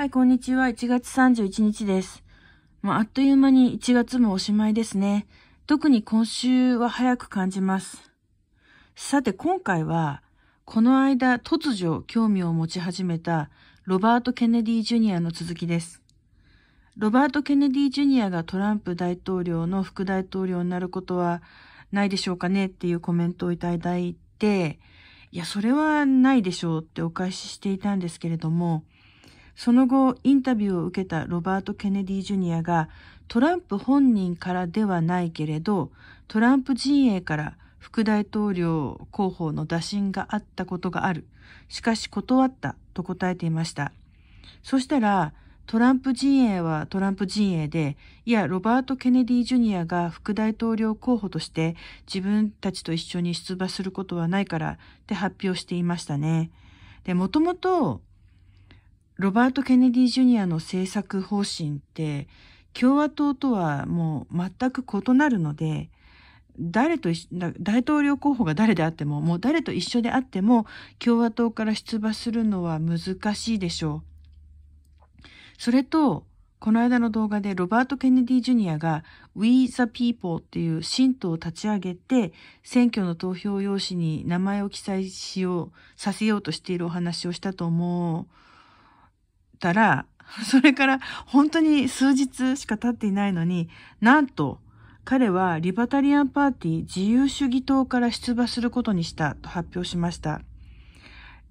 はい、こんにちは。1月31日です。まあ、あっという間に1月もおしまいですね。特に今週は早く感じます。さて、今回は、この間突如興味を持ち始めたロバート・ケネディ・ジュニアの続きです。ロバート・ケネディ・ジュニアがトランプ大統領の副大統領になることはないでしょうかねっていうコメントをいただいて、いや、それはないでしょうってお返ししていたんですけれども、その後、インタビューを受けたロバート・ケネディ・ジュニアが、トランプ本人からではないけれど、トランプ陣営から副大統領候補の打診があったことがある。しかし断ったと答えていました。そしたら、トランプ陣営はトランプ陣営で、いや、ロバート・ケネディ・ジュニアが副大統領候補として自分たちと一緒に出馬することはないからって発表していましたね。で、もともとロバート・ケネディ・ジュニアの政策方針って共和党とはもう全く異なるので、誰と大統領候補が誰であっても、もう誰と一緒であっても、共和党から出馬するのは難しいでしょう。それと、この間の動画でロバート・ケネディ・ジュニアが We the People っていう新党を立ち上げて選挙の投票用紙に名前を記載しよう、させようとしているお話をしたと思うたら、それから本当に数日しか経っていないのに、なんと、彼はリバタリアンパーティー自由主義党から出馬することにしたと発表しました。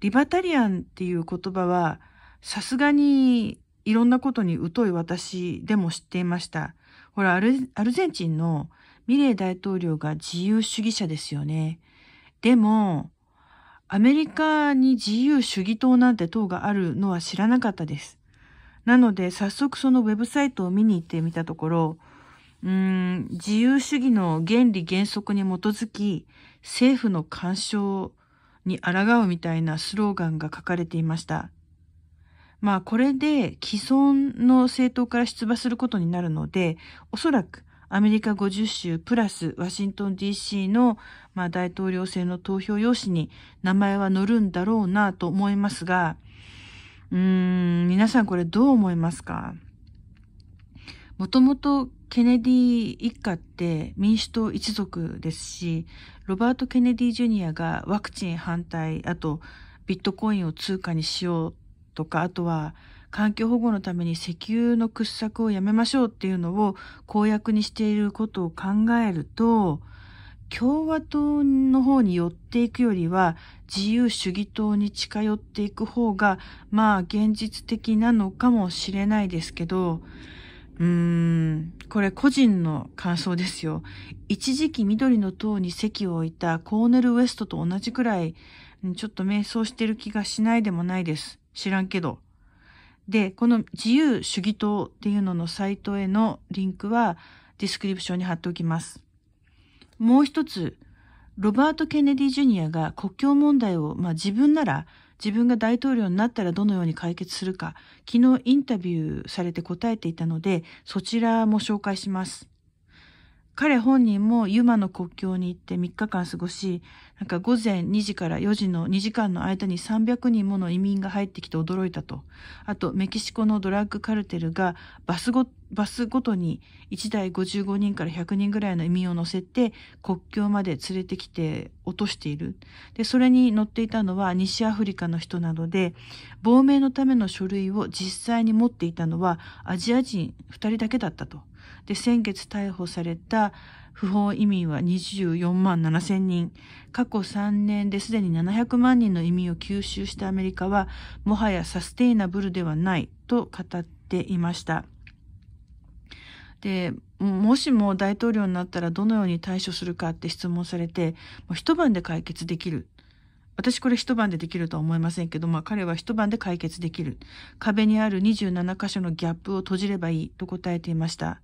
リバタリアンっていう言葉は、さすがにいろんなことに疎い私でも知っていました。ほら、アルゼンチンのミレー大統領が自由主義者ですよね。でも、アメリカに自由主義党なんて党があるのは知らなかったです。なので、早速そのウェブサイトを見に行ってみたところ、うん、自由主義の原理原則に基づき、政府の干渉に抗うみたいなスローガンが書かれていました。まあ、これで既存の政党から出馬することになるので、おそらくアメリカ50州プラスワシントン DC のまあ、大統領選の投票用紙に名前は載るんだろうなと思いますが、うーん、皆さんこれどう思いますかもともとケネディ一家って民主党一族ですし、ロバート・ケネディ・ジュニアがワクチン反対、あとビットコインを通貨にしようとか、あとは環境保護のために石油の掘削をやめましょうっていうのを公約にしていることを考えると、共和党の方に寄っていくよりは自由主義党に近寄っていく方がまあ現実的なのかもしれないですけど、うーん、これ個人の感想ですよ。一時期緑の党に席を置いたコーネル・ウエストと同じくらい、ちょっと迷走してる気がしないでもないです。知らんけど。で、この自由主義党っていうののサイトへのリンクはディスクリプションに貼っておきます。もう一つ、ロバート・ケネディ・ジュニアが国境問題を、まあ、自分なら、自分が大統領になったらどのように解決するか、昨日インタビューされて答えていたので、そちらも紹介します。彼本人もユマの国境に行って3日間過ごし、なんか午前2時から4時の2時間の間に300人もの移民が入ってきて驚いたと。あと、メキシコのドラッグカルテルがバスご、バスごとに1台55人から100人ぐらいの移民を乗せて国境まで連れてきて落としている。で、それに乗っていたのは西アフリカの人などで、亡命のための書類を実際に持っていたのはアジア人2人だけだったと。で先月逮捕された不法移民は24万7千人過去3年ですでに700万人の移民を吸収したアメリカはもはやサステイナブルではないと語っていました。でもしも大統領になったらどのように対処するかって質問されてもう一晩で解決できる私これ一晩でできるとは思いませんけど、まあ、彼は一晩で解決できる壁にある27箇所のギャップを閉じればいいと答えていました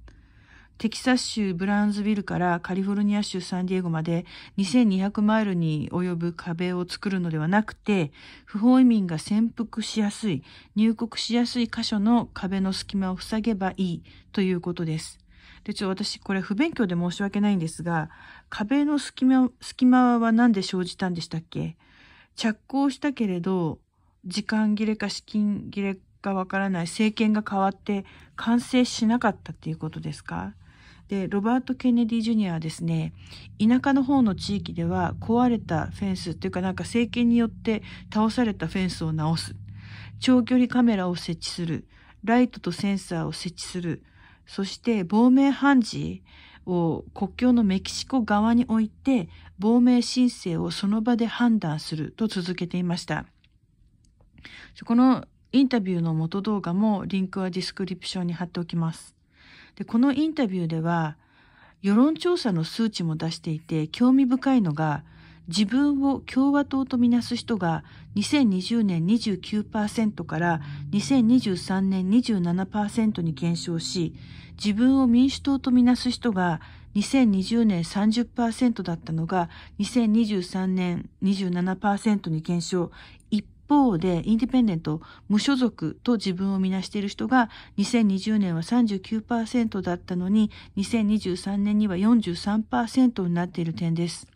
テキサス州ブラウンズビルからカリフォルニア州サンディエゴまで2200マイルに及ぶ壁を作るのではなくて、不法移民が潜伏しやすい、入国しやすい箇所の壁の隙間を塞げばいいということです。で、ちょ、私、これ不勉強で申し訳ないんですが、壁の隙間、隙間は何で生じたんでしたっけ着工したけれど、時間切れか資金切れかわからない、政権が変わって完成しなかったっていうことですかで、ロバート・ケネディ・ジュニアはですね、田舎の方の地域では壊れたフェンスというかなんか政権によって倒されたフェンスを直す。長距離カメラを設置する。ライトとセンサーを設置する。そして亡命判事を国境のメキシコ側に置いて亡命申請をその場で判断すると続けていました。このインタビューの元動画もリンクはディスクリプションに貼っておきます。で、このインタビューでは、世論調査の数値も出していて興味深いのが、自分を共和党とみなす人が2020年29%から2023年27%に減少し、自分を民主党とみなす人が2020年30%だったのが2023年27%に減少、一方でインディペンデント無所属と自分をみなしている人が2020年は39%だったのに2023年には43%になっている点です。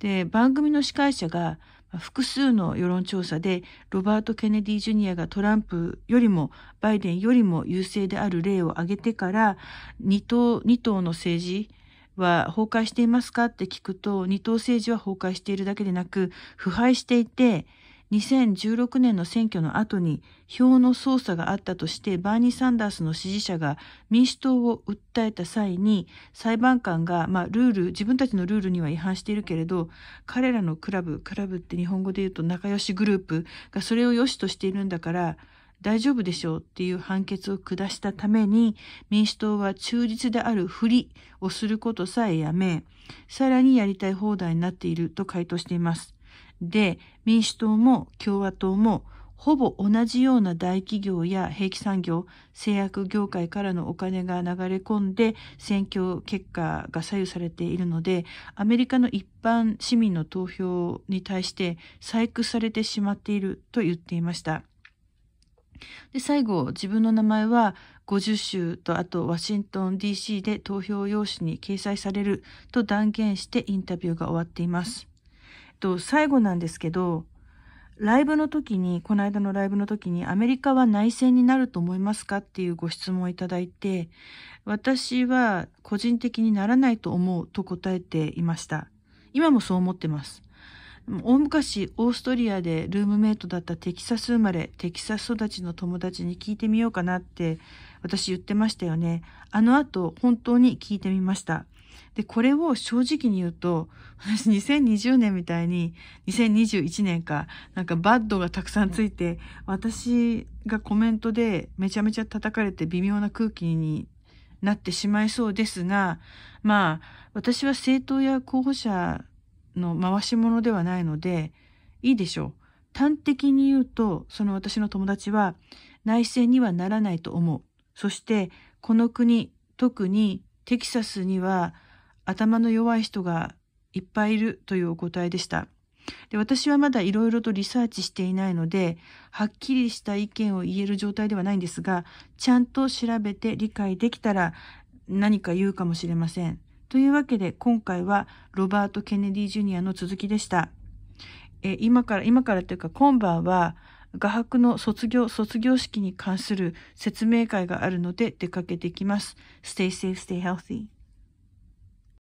で番組の司会者が複数の世論調査でロバート・ケネディ・ジュニアがトランプよりもバイデンよりも優勢である例を挙げてから2党 ,2 党の政治は崩壊していますかって聞くと2党政治は崩壊しているだけでなく腐敗していて2016年の選挙の後に票の操作があったとしてバーニー・サンダースの支持者が民主党を訴えた際に裁判官が、まあ、ルール、自分たちのルールには違反しているけれど、彼らのクラブ、クラブって日本語で言うと仲良しグループがそれを良しとしているんだから、大丈夫でしょうっていう判決を下したために民主党は中立であるふりをすることさえやめ、さらにやりたい放題になっていると回答しています。で、民主党も共和党もほぼ同じような大企業や兵器産業、製薬業界からのお金が流れ込んで選挙結果が左右されているので、アメリカの一般市民の投票に対して採掘されてしまっていると言っていました。で最後自分の名前は50州とあとワシントン DC で投票用紙に掲載されると断言してインタビューが終わっています。と、最後なんですけど、ライブの時に、この間のライブの時に、アメリカは内戦になると思いますかっていうご質問をいただいて、私は個人的にならないと思うと答えていました。今もそう思ってます。大昔、オーストリアでルームメイトだったテキサス生まれ、テキサス育ちの友達に聞いてみようかなって私言ってましたよね。あの後、本当に聞いてみました。で、これを正直に言うと、私2020年みたいに、2021年か、なんかバッドがたくさんついて、私がコメントでめちゃめちゃ叩かれて微妙な空気になってしまいそうですが、まあ、私は政党や候補者の回し者ではないので、いいでしょう。端的に言うと、その私の友達は、内戦にはならないと思う。そして、この国、特にテキサスには頭の弱い人がいっぱいいるというお答えでした。で私はまだいろいろとリサーチしていないのではっきりした意見を言える状態ではないんですがちゃんと調べて理解できたら何か言うかもしれません。というわけで今回はロバート・ケネディ・ジュニアの続きでした。え今から今からというか今晩は画伯の卒業、卒業式に関する説明会があるので出かけていきます。Stay safe, stay healthy.